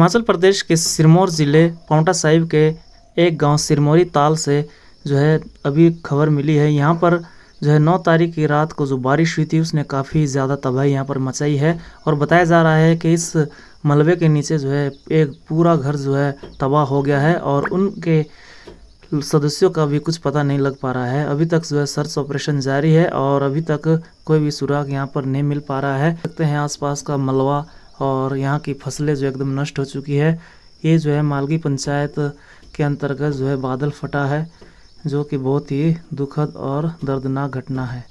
हिमाचल प्रदेश के सिरमौर ज़िले पांवटा साहिब के एक गांव सिरमौरी ताल से जो है अभी खबर मिली है यहाँ पर जो है नौ तारीख की रात को जो बारिश हुई थी उसने काफ़ी ज़्यादा तबाही यहाँ पर मचाई है और बताया जा रहा है कि इस मलबे के नीचे जो है एक पूरा घर जो है तबाह हो गया है और उनके सदस्यों का भी कुछ पता नहीं लग पा रहा है अभी तक जो है सर्च ऑपरेशन जारी है और अभी तक कोई भी सुराग यहाँ पर नहीं मिल पा रहा है सकते हैं आसपास का मलबा और यहाँ की फसलें जो एकदम नष्ट हो चुकी है ये जो है मालगी पंचायत के अंतर्गत जो है बादल फटा है जो कि बहुत ही दुखद और दर्दनाक घटना है